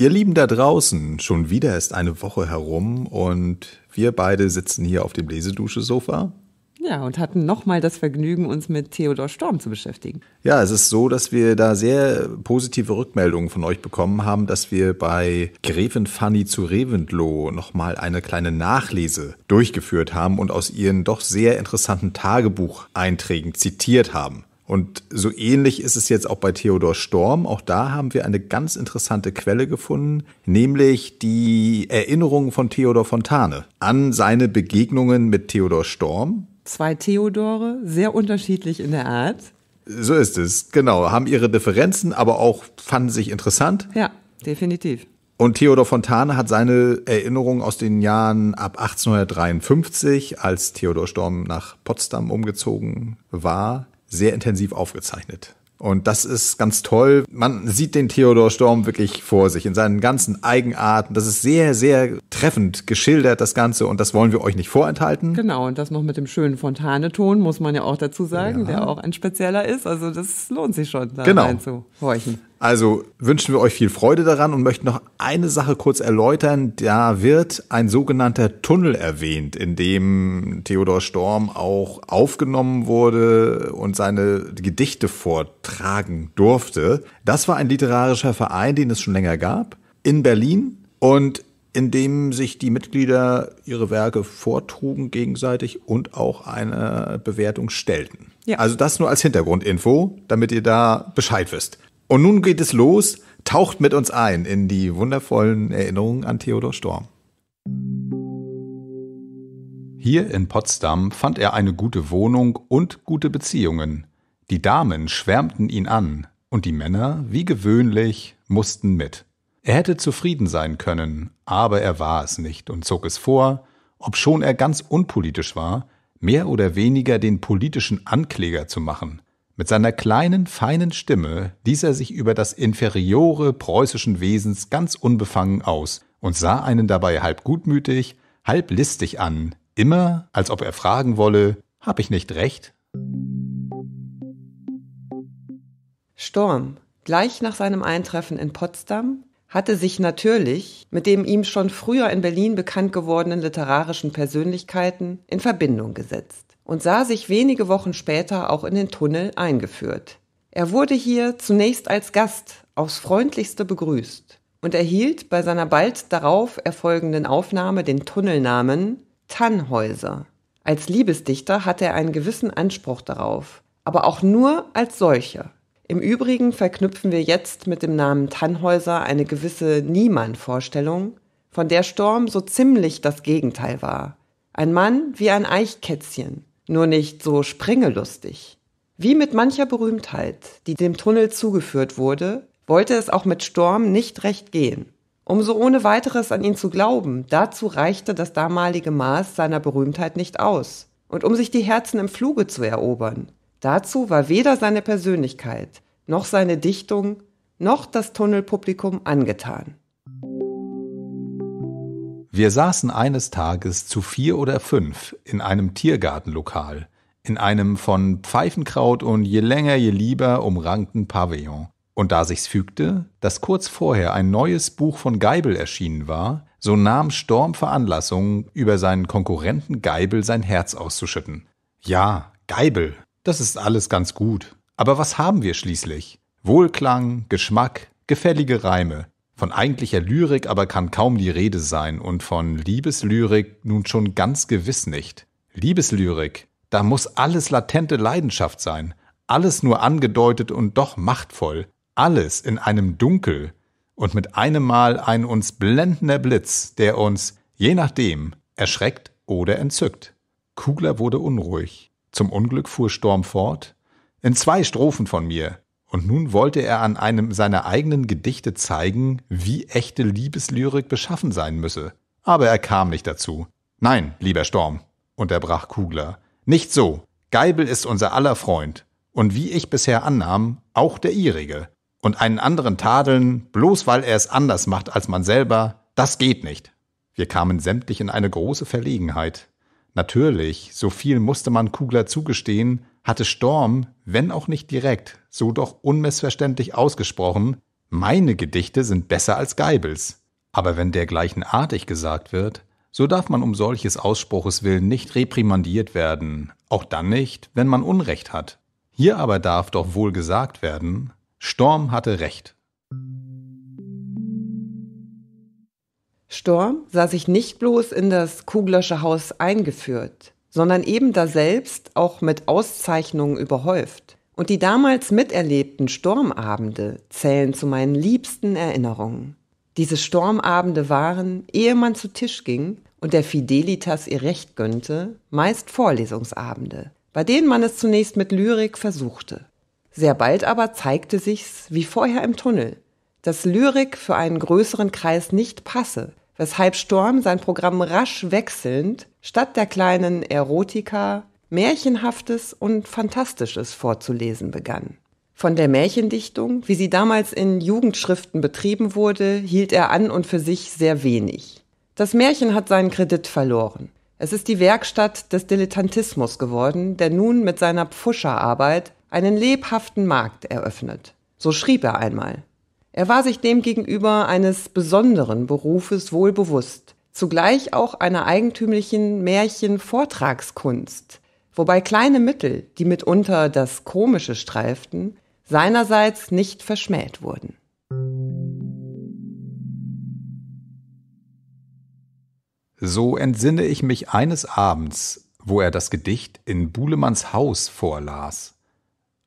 Ihr Lieben da draußen, schon wieder ist eine Woche herum und wir beide sitzen hier auf dem Lesedusche-Sofa. Ja, und hatten nochmal das Vergnügen, uns mit Theodor Storm zu beschäftigen. Ja, es ist so, dass wir da sehr positive Rückmeldungen von euch bekommen haben, dass wir bei Gräfin Fanny zu Reventloh nochmal eine kleine Nachlese durchgeführt haben und aus ihren doch sehr interessanten Tagebucheinträgen zitiert haben. Und so ähnlich ist es jetzt auch bei Theodor Storm. Auch da haben wir eine ganz interessante Quelle gefunden, nämlich die Erinnerungen von Theodor Fontane an seine Begegnungen mit Theodor Storm. Zwei Theodore, sehr unterschiedlich in der Art. So ist es, genau. Haben ihre Differenzen, aber auch fanden sich interessant. Ja, definitiv. Und Theodor Fontane hat seine Erinnerungen aus den Jahren ab 1853, als Theodor Storm nach Potsdam umgezogen war, sehr intensiv aufgezeichnet. Und das ist ganz toll. Man sieht den Theodor Storm wirklich vor sich in seinen ganzen Eigenarten. Das ist sehr, sehr treffend geschildert, das Ganze. Und das wollen wir euch nicht vorenthalten. Genau. Und das noch mit dem schönen Fontaneton, muss man ja auch dazu sagen, ja. der auch ein spezieller ist. Also das lohnt sich schon, da genau. reinzuhorchen. Also wünschen wir euch viel Freude daran und möchten noch eine Sache kurz erläutern. Da wird ein sogenannter Tunnel erwähnt, in dem Theodor Storm auch aufgenommen wurde und seine Gedichte vortragen durfte. Das war ein literarischer Verein, den es schon länger gab, in Berlin und in dem sich die Mitglieder ihre Werke vortrugen gegenseitig und auch eine Bewertung stellten. Ja. Also das nur als Hintergrundinfo, damit ihr da Bescheid wisst. Und nun geht es los. Taucht mit uns ein in die wundervollen Erinnerungen an Theodor Storm. Hier in Potsdam fand er eine gute Wohnung und gute Beziehungen. Die Damen schwärmten ihn an und die Männer, wie gewöhnlich, mussten mit. Er hätte zufrieden sein können, aber er war es nicht und zog es vor, obschon er ganz unpolitisch war, mehr oder weniger den politischen Ankläger zu machen – mit seiner kleinen, feinen Stimme ließ er sich über das inferiore preußischen Wesens ganz unbefangen aus und sah einen dabei halb gutmütig, halb listig an, immer als ob er fragen wolle, hab ich nicht recht? Sturm, gleich nach seinem Eintreffen in Potsdam, hatte sich natürlich mit dem ihm schon früher in Berlin bekannt gewordenen literarischen Persönlichkeiten in Verbindung gesetzt und sah sich wenige Wochen später auch in den Tunnel eingeführt. Er wurde hier zunächst als Gast aufs freundlichste begrüßt und erhielt bei seiner bald darauf erfolgenden Aufnahme den Tunnelnamen Tannhäuser. Als Liebesdichter hatte er einen gewissen Anspruch darauf, aber auch nur als solcher. Im Übrigen verknüpfen wir jetzt mit dem Namen Tannhäuser eine gewisse Niemann-Vorstellung, von der Storm so ziemlich das Gegenteil war. Ein Mann wie ein Eichkätzchen, nur nicht so springelustig. Wie mit mancher Berühmtheit, die dem Tunnel zugeführt wurde, wollte es auch mit Storm nicht recht gehen. Um so ohne weiteres an ihn zu glauben, dazu reichte das damalige Maß seiner Berühmtheit nicht aus. Und um sich die Herzen im Fluge zu erobern, dazu war weder seine Persönlichkeit, noch seine Dichtung, noch das Tunnelpublikum angetan. Wir saßen eines Tages zu vier oder fünf in einem Tiergartenlokal, in einem von Pfeifenkraut und je länger je lieber umrankten Pavillon. Und da sich's fügte, dass kurz vorher ein neues Buch von Geibel erschienen war, so nahm Storm Veranlassung, über seinen Konkurrenten Geibel sein Herz auszuschütten. Ja, Geibel, das ist alles ganz gut. Aber was haben wir schließlich? Wohlklang, Geschmack, gefällige Reime, von eigentlicher Lyrik aber kann kaum die Rede sein und von Liebeslyrik nun schon ganz gewiss nicht. Liebeslyrik, da muss alles latente Leidenschaft sein, alles nur angedeutet und doch machtvoll, alles in einem Dunkel und mit einem Mal ein uns blendender Blitz, der uns, je nachdem, erschreckt oder entzückt. Kugler wurde unruhig. Zum Unglück fuhr Storm fort. In zwei Strophen von mir, und nun wollte er an einem seiner eigenen Gedichte zeigen, wie echte Liebeslyrik beschaffen sein müsse. Aber er kam nicht dazu. Nein, lieber Storm, unterbrach Kugler. Nicht so. Geibel ist unser aller Freund. Und wie ich bisher annahm, auch der ihrige. Und einen anderen tadeln, bloß weil er es anders macht als man selber, das geht nicht. Wir kamen sämtlich in eine große Verlegenheit. Natürlich, so viel musste man Kugler zugestehen, hatte Storm, wenn auch nicht direkt, so doch unmissverständlich ausgesprochen, meine Gedichte sind besser als Geibels. Aber wenn dergleichen artig gesagt wird, so darf man um solches Ausspruches willen nicht reprimandiert werden, auch dann nicht, wenn man Unrecht hat. Hier aber darf doch wohl gesagt werden, Storm hatte recht. Storm sah sich nicht bloß in das Kuglersche Haus eingeführt sondern eben daselbst auch mit Auszeichnungen überhäuft. Und die damals miterlebten Sturmabende zählen zu meinen liebsten Erinnerungen. Diese Sturmabende waren, ehe man zu Tisch ging und der Fidelitas ihr Recht gönnte, meist Vorlesungsabende, bei denen man es zunächst mit Lyrik versuchte. Sehr bald aber zeigte sich's, wie vorher im Tunnel, dass Lyrik für einen größeren Kreis nicht passe, weshalb Storm sein Programm rasch wechselnd statt der kleinen Erotika Märchenhaftes und Fantastisches vorzulesen begann. Von der Märchendichtung, wie sie damals in Jugendschriften betrieben wurde, hielt er an und für sich sehr wenig. Das Märchen hat seinen Kredit verloren. Es ist die Werkstatt des Dilettantismus geworden, der nun mit seiner Pfuscherarbeit einen lebhaften Markt eröffnet. So schrieb er einmal. Er war sich demgegenüber eines besonderen Berufes wohl bewusst, zugleich auch einer eigentümlichen Märchenvortragskunst, wobei kleine Mittel, die mitunter das Komische streiften, seinerseits nicht verschmäht wurden. So entsinne ich mich eines Abends, wo er das Gedicht in Buhlemanns Haus vorlas.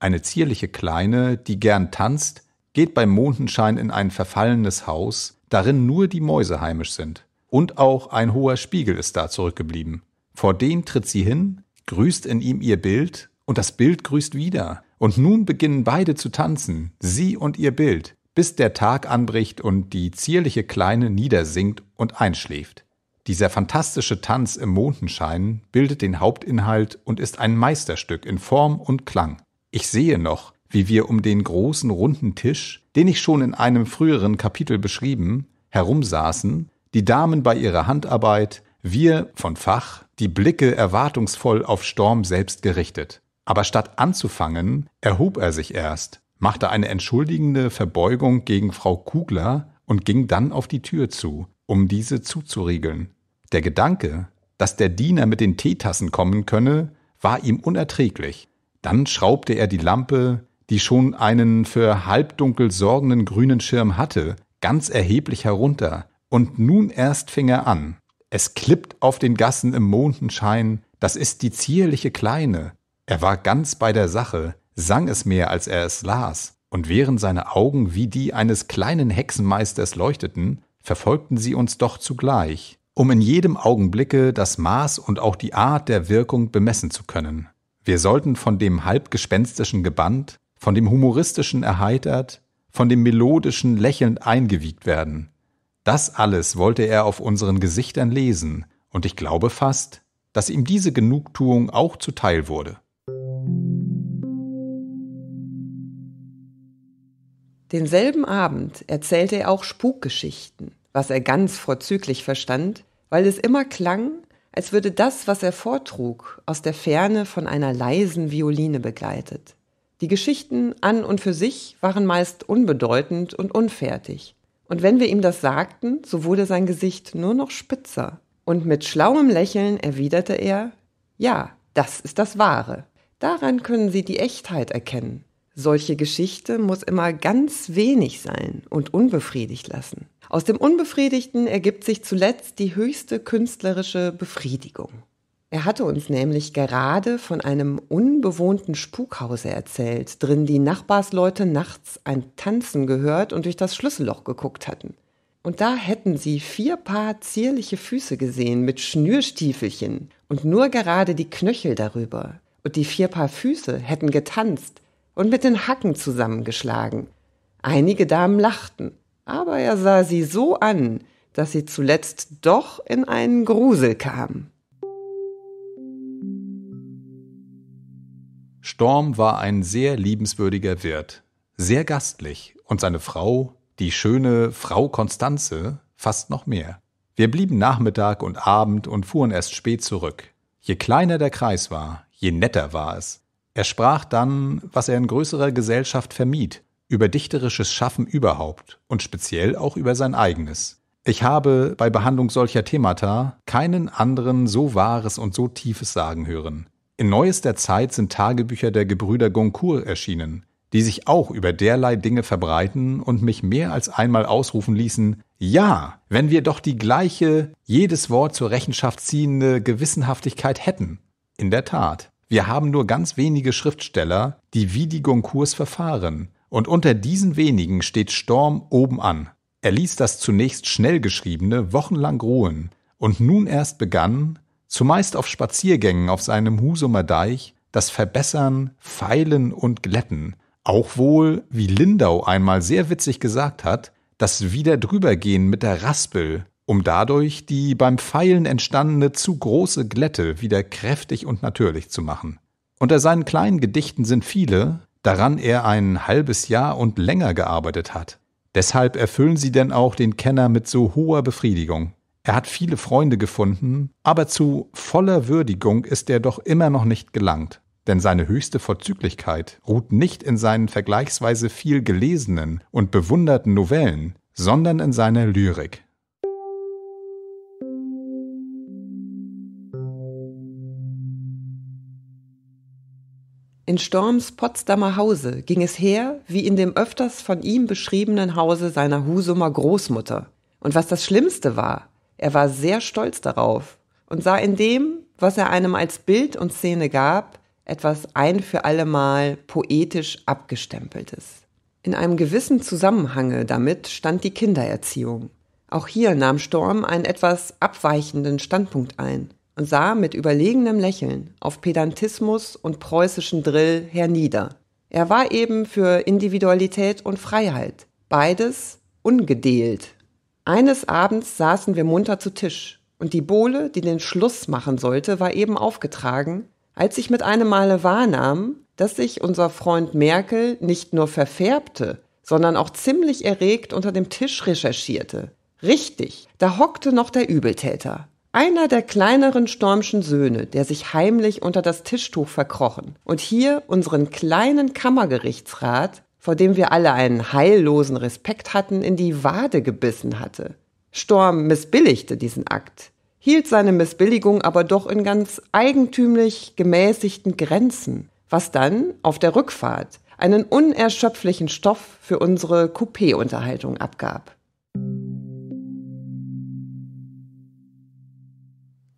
Eine zierliche Kleine, die gern tanzt geht beim Mondenschein in ein verfallenes Haus, darin nur die Mäuse heimisch sind. Und auch ein hoher Spiegel ist da zurückgeblieben. Vor dem tritt sie hin, grüßt in ihm ihr Bild, und das Bild grüßt wieder. Und nun beginnen beide zu tanzen, sie und ihr Bild, bis der Tag anbricht und die zierliche Kleine niedersinkt und einschläft. Dieser fantastische Tanz im Mondenschein bildet den Hauptinhalt und ist ein Meisterstück in Form und Klang. Ich sehe noch, wie wir um den großen runden Tisch, den ich schon in einem früheren Kapitel beschrieben, herumsaßen, die Damen bei ihrer Handarbeit, wir von Fach, die Blicke erwartungsvoll auf Storm selbst gerichtet. Aber statt anzufangen, erhob er sich erst, machte eine entschuldigende Verbeugung gegen Frau Kugler und ging dann auf die Tür zu, um diese zuzuriegeln. Der Gedanke, dass der Diener mit den Teetassen kommen könne, war ihm unerträglich. Dann schraubte er die Lampe, die schon einen für halbdunkel sorgenden grünen Schirm hatte, ganz erheblich herunter. Und nun erst fing er an. Es klippt auf den Gassen im Mondenschein, das ist die zierliche Kleine. Er war ganz bei der Sache, sang es mehr, als er es las, und während seine Augen wie die eines kleinen Hexenmeisters leuchteten, verfolgten sie uns doch zugleich, um in jedem Augenblicke das Maß und auch die Art der Wirkung bemessen zu können. Wir sollten von dem halbgespenstischen Geband, von dem humoristischen erheitert, von dem melodischen lächelnd eingewiegt werden. Das alles wollte er auf unseren Gesichtern lesen, und ich glaube fast, dass ihm diese Genugtuung auch zuteil wurde. Denselben Abend erzählte er auch Spukgeschichten, was er ganz vorzüglich verstand, weil es immer klang, als würde das, was er vortrug, aus der Ferne von einer leisen Violine begleitet. Die Geschichten an und für sich waren meist unbedeutend und unfertig. Und wenn wir ihm das sagten, so wurde sein Gesicht nur noch spitzer. Und mit schlauem Lächeln erwiderte er, ja, das ist das Wahre. Daran können Sie die Echtheit erkennen. Solche Geschichte muss immer ganz wenig sein und unbefriedigt lassen. Aus dem Unbefriedigten ergibt sich zuletzt die höchste künstlerische Befriedigung. Er hatte uns nämlich gerade von einem unbewohnten Spukhause erzählt, drin die Nachbarsleute nachts ein Tanzen gehört und durch das Schlüsselloch geguckt hatten. Und da hätten sie vier Paar zierliche Füße gesehen mit Schnürstiefelchen und nur gerade die Knöchel darüber. Und die vier Paar Füße hätten getanzt und mit den Hacken zusammengeschlagen. Einige Damen lachten, aber er sah sie so an, dass sie zuletzt doch in einen Grusel kamen. Storm war ein sehr liebenswürdiger Wirt, sehr gastlich und seine Frau, die schöne Frau Konstanze, fast noch mehr. Wir blieben Nachmittag und Abend und fuhren erst spät zurück. Je kleiner der Kreis war, je netter war es. Er sprach dann, was er in größerer Gesellschaft vermied, über dichterisches Schaffen überhaupt und speziell auch über sein eigenes. Ich habe bei Behandlung solcher Themata keinen anderen so wahres und so tiefes sagen hören. In neuester Zeit sind Tagebücher der Gebrüder Goncourt erschienen, die sich auch über derlei Dinge verbreiten und mich mehr als einmal ausrufen ließen, ja, wenn wir doch die gleiche, jedes Wort zur Rechenschaft ziehende Gewissenhaftigkeit hätten. In der Tat, wir haben nur ganz wenige Schriftsteller, die wie die Goncourts verfahren, und unter diesen wenigen steht Storm oben an. Er ließ das zunächst schnell geschriebene wochenlang ruhen, und nun erst begann, zumeist auf Spaziergängen auf seinem Husumer Deich, das Verbessern, Feilen und Glätten, auch wohl, wie Lindau einmal sehr witzig gesagt hat, das Wieder drübergehen mit der Raspel, um dadurch die beim Feilen entstandene zu große Glätte wieder kräftig und natürlich zu machen. Unter seinen kleinen Gedichten sind viele, daran er ein halbes Jahr und länger gearbeitet hat. Deshalb erfüllen sie denn auch den Kenner mit so hoher Befriedigung. Er hat viele Freunde gefunden, aber zu voller Würdigung ist er doch immer noch nicht gelangt. Denn seine höchste Vorzüglichkeit ruht nicht in seinen vergleichsweise viel gelesenen und bewunderten Novellen, sondern in seiner Lyrik. In Storms Potsdamer Hause ging es her wie in dem öfters von ihm beschriebenen Hause seiner Husumer Großmutter. Und was das Schlimmste war, er war sehr stolz darauf und sah in dem, was er einem als Bild und Szene gab, etwas ein für allemal poetisch abgestempeltes. In einem gewissen Zusammenhange damit stand die Kindererziehung. Auch hier nahm Storm einen etwas abweichenden Standpunkt ein und sah mit überlegenem Lächeln auf Pedantismus und preußischen Drill hernieder. Er war eben für Individualität und Freiheit, beides ungedehlt, eines Abends saßen wir munter zu Tisch, und die Bohle, die den Schluss machen sollte, war eben aufgetragen, als ich mit einem Male wahrnahm, dass sich unser Freund Merkel nicht nur verfärbte, sondern auch ziemlich erregt unter dem Tisch recherchierte. Richtig, da hockte noch der Übeltäter. Einer der kleineren Stormschen Söhne, der sich heimlich unter das Tischtuch verkrochen und hier unseren kleinen Kammergerichtsrat vor dem wir alle einen heillosen Respekt hatten, in die Wade gebissen hatte. Storm missbilligte diesen Akt, hielt seine Missbilligung aber doch in ganz eigentümlich gemäßigten Grenzen, was dann auf der Rückfahrt einen unerschöpflichen Stoff für unsere Coupé-Unterhaltung abgab.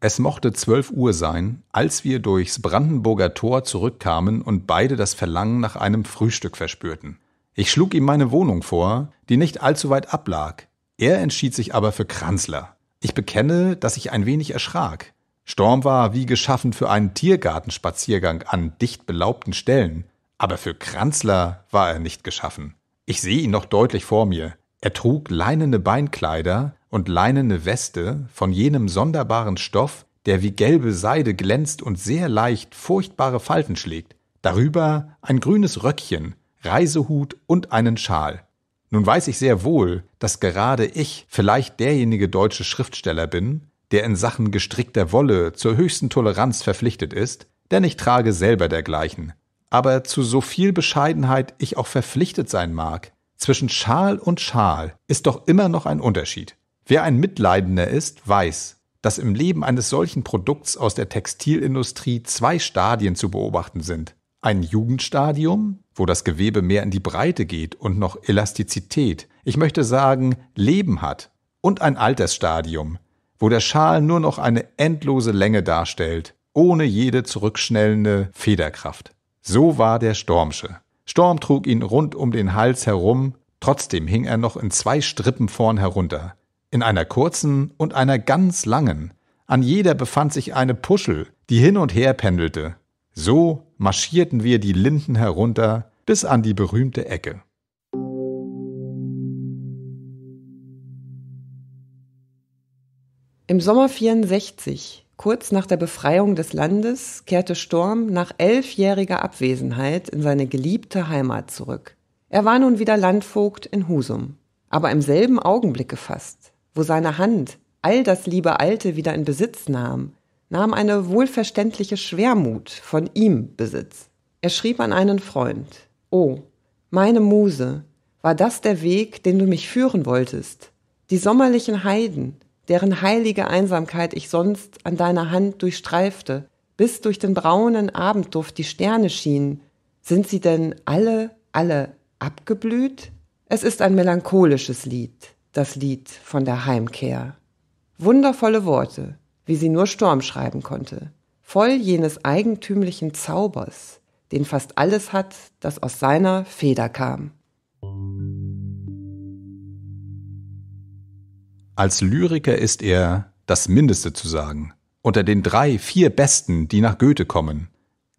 Es mochte zwölf Uhr sein, als wir durchs Brandenburger Tor zurückkamen und beide das Verlangen nach einem Frühstück verspürten. Ich schlug ihm meine Wohnung vor, die nicht allzu weit ablag. Er entschied sich aber für Kranzler. Ich bekenne, dass ich ein wenig erschrak. Storm war wie geschaffen für einen Tiergartenspaziergang an dicht belaubten Stellen, aber für Kranzler war er nicht geschaffen. Ich sehe ihn noch deutlich vor mir. Er trug leinene Beinkleider, und leinene Weste von jenem sonderbaren Stoff, der wie gelbe Seide glänzt und sehr leicht furchtbare Falten schlägt, darüber ein grünes Röckchen, Reisehut und einen Schal. Nun weiß ich sehr wohl, dass gerade ich vielleicht derjenige deutsche Schriftsteller bin, der in Sachen gestrickter Wolle zur höchsten Toleranz verpflichtet ist, denn ich trage selber dergleichen. Aber zu so viel Bescheidenheit ich auch verpflichtet sein mag, zwischen Schal und Schal ist doch immer noch ein Unterschied. Wer ein Mitleidender ist, weiß, dass im Leben eines solchen Produkts aus der Textilindustrie zwei Stadien zu beobachten sind. Ein Jugendstadium, wo das Gewebe mehr in die Breite geht und noch Elastizität, ich möchte sagen Leben hat, und ein Altersstadium, wo der Schal nur noch eine endlose Länge darstellt, ohne jede zurückschnellende Federkraft. So war der Stormsche. Storm trug ihn rund um den Hals herum, trotzdem hing er noch in zwei Strippen vorn herunter in einer kurzen und einer ganz langen. An jeder befand sich eine Puschel, die hin und her pendelte. So marschierten wir die Linden herunter bis an die berühmte Ecke. Im Sommer 64, kurz nach der Befreiung des Landes, kehrte Storm nach elfjähriger Abwesenheit in seine geliebte Heimat zurück. Er war nun wieder Landvogt in Husum, aber im selben Augenblick gefasst wo seine Hand all das liebe Alte wieder in Besitz nahm, nahm eine wohlverständliche Schwermut von ihm Besitz. Er schrieb an einen Freund, Oh, meine Muse, war das der Weg, den du mich führen wolltest? Die sommerlichen Heiden, deren heilige Einsamkeit ich sonst an deiner Hand durchstreifte, bis durch den braunen Abendduft die Sterne schienen, sind sie denn alle, alle abgeblüht? Es ist ein melancholisches Lied das Lied von der Heimkehr. Wundervolle Worte, wie sie nur Sturm schreiben konnte, voll jenes eigentümlichen Zaubers, den fast alles hat, das aus seiner Feder kam. Als Lyriker ist er das Mindeste zu sagen, unter den drei, vier Besten, die nach Goethe kommen.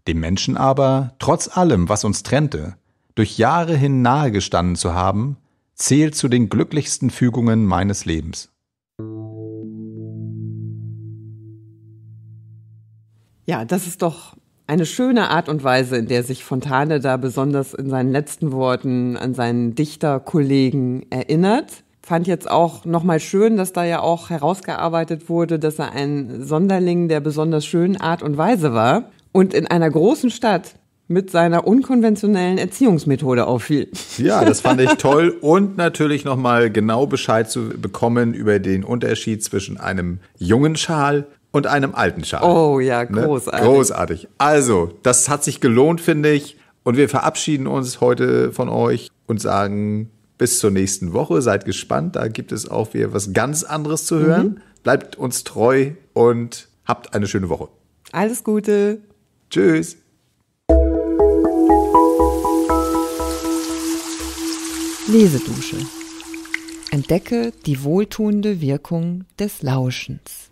Dem Menschen aber, trotz allem, was uns trennte, durch Jahre hin nahe gestanden zu haben, zählt zu den glücklichsten Fügungen meines Lebens. Ja, das ist doch eine schöne Art und Weise, in der sich Fontane da besonders in seinen letzten Worten an seinen Dichterkollegen erinnert. Fand jetzt auch nochmal schön, dass da ja auch herausgearbeitet wurde, dass er ein Sonderling der besonders schönen Art und Weise war. Und in einer großen Stadt mit seiner unkonventionellen Erziehungsmethode auffiel. Ja, das fand ich toll und natürlich nochmal genau Bescheid zu bekommen über den Unterschied zwischen einem jungen Schal und einem alten Schal. Oh ja, ne? großartig. Ne? Großartig. Also, das hat sich gelohnt, finde ich. Und wir verabschieden uns heute von euch und sagen bis zur nächsten Woche. Seid gespannt, da gibt es auch wieder was ganz anderes zu hören. Mhm. Bleibt uns treu und habt eine schöne Woche. Alles Gute. Tschüss. Lesedusche. Entdecke die wohltuende Wirkung des Lauschens.